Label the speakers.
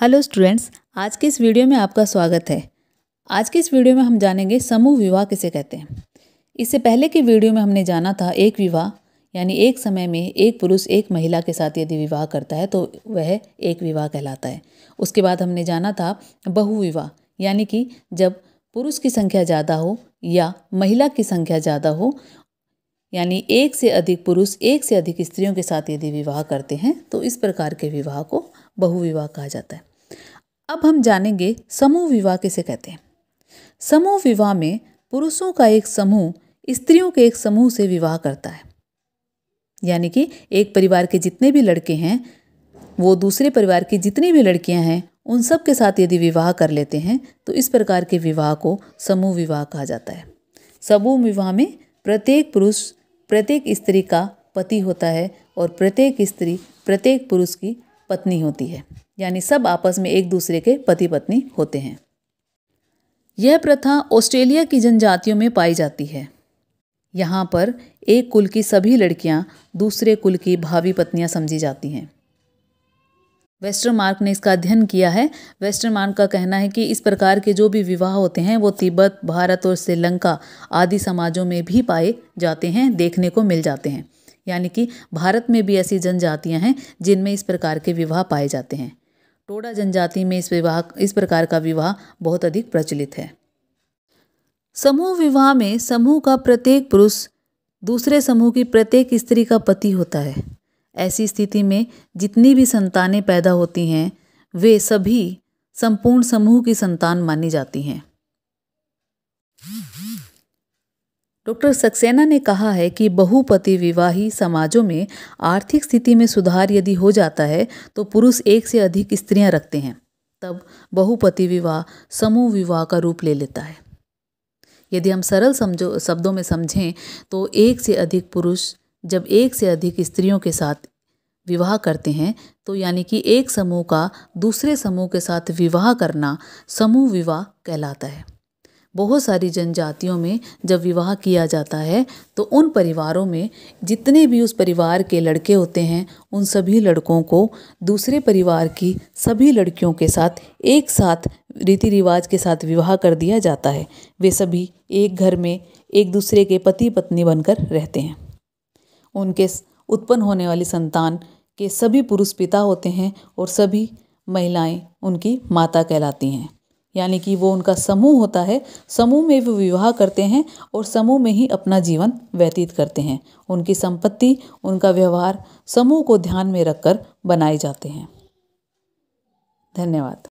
Speaker 1: hello students आज के इस वीडियो में आपका स्वागत है आज के इस वीडियो में हम जानेंगे समूह विवाह किसे कहते हैं इससे पहले के वीडियो में हमने जाना था एक विवाह यानी एक समय में एक पुरुष एक महिला के साथ यदि विवाह करता है तो वह एक विवाह कहलाता है उसके बाद हमने जाना था बहुविवाह यानी कि जब पुरुष की संख्या ज़्यादा हो या महिला की संख्या ज़्यादा हो यानी एक से अधिक पुरुष एक से अधिक स्त्रियों के साथ यदि विवाह करते हैं तो इस प्रकार के विवाह को बहुविवाह कहा जाता है अब हम जानेंगे समूह विवाह किसे कहते हैं समूह विवाह में पुरुषों का एक समूह स्त्रियों के एक समूह से विवाह करता है यानी कि एक परिवार के जितने भी लड़के हैं वो दूसरे परिवार की जितनी भी लड़कियां हैं उन सब के साथ यदि विवाह कर लेते हैं तो इस प्रकार के विवाह को समूह विवाह कहा जाता है समूह विवाह में प्रत्येक पुरुष प्रत्येक स्त्री का पति होता है और प्रत्येक स्त्री प्रत्येक पुरुष की पत्नी होती है यानी सब आपस में एक दूसरे के पति पत्नी होते हैं यह प्रथा ऑस्ट्रेलिया की जनजातियों में पाई जाती है यहाँ पर एक कुल की सभी लड़कियाँ दूसरे कुल की भावी पत्नियाँ समझी जाती हैं वेस्टरमार्क ने इसका अध्ययन किया है वेस्टरमार्क का कहना है कि इस प्रकार के जो भी विवाह होते हैं वो तिब्बत भारत और श्रीलंका आदि समाजों में भी पाए जाते हैं देखने को मिल जाते हैं यानी कि भारत में भी ऐसी जनजातियां हैं जिनमें इस प्रकार के विवाह पाए जाते हैं टोडा जनजाति में इस विवाह इस प्रकार का विवाह बहुत अधिक प्रचलित है समूह विवाह में समूह का प्रत्येक पुरुष दूसरे समूह की प्रत्येक स्त्री का पति होता है ऐसी स्थिति में जितनी भी संतानें पैदा होती हैं वे सभी संपूर्ण समूह की संतान मानी जाती हैं डॉक्टर सक्सेना ने कहा है कि बहुपति विवाही समाजों में आर्थिक स्थिति में सुधार यदि हो जाता है तो पुरुष एक से अधिक स्त्रियां रखते हैं तब बहुपति विवाह समूह विवाह का रूप ले लेता है यदि हम सरल समझो शब्दों में समझें तो एक से अधिक पुरुष जब एक से अधिक स्त्रियों के साथ विवाह करते हैं तो यानी कि एक समूह का दूसरे समूह के साथ विवाह करना समूह विवाह कहलाता है बहुत सारी जनजातियों में जब विवाह किया जाता है तो उन परिवारों में जितने भी उस परिवार के लड़के होते हैं उन सभी लड़कों को दूसरे परिवार की सभी लड़कियों के साथ एक साथ रीति रिवाज के साथ विवाह कर दिया जाता है वे सभी एक घर में एक दूसरे के पति पत्नी बनकर रहते हैं उनके उत्पन्न होने वाली संतान के सभी पुरुष पिता होते हैं और सभी महिलाएं उनकी माता कहलाती हैं यानी कि वो उनका समूह होता है समूह में वो विवाह करते हैं और समूह में ही अपना जीवन व्यतीत करते हैं उनकी संपत्ति उनका व्यवहार समूह को ध्यान में रखकर बनाए जाते हैं धन्यवाद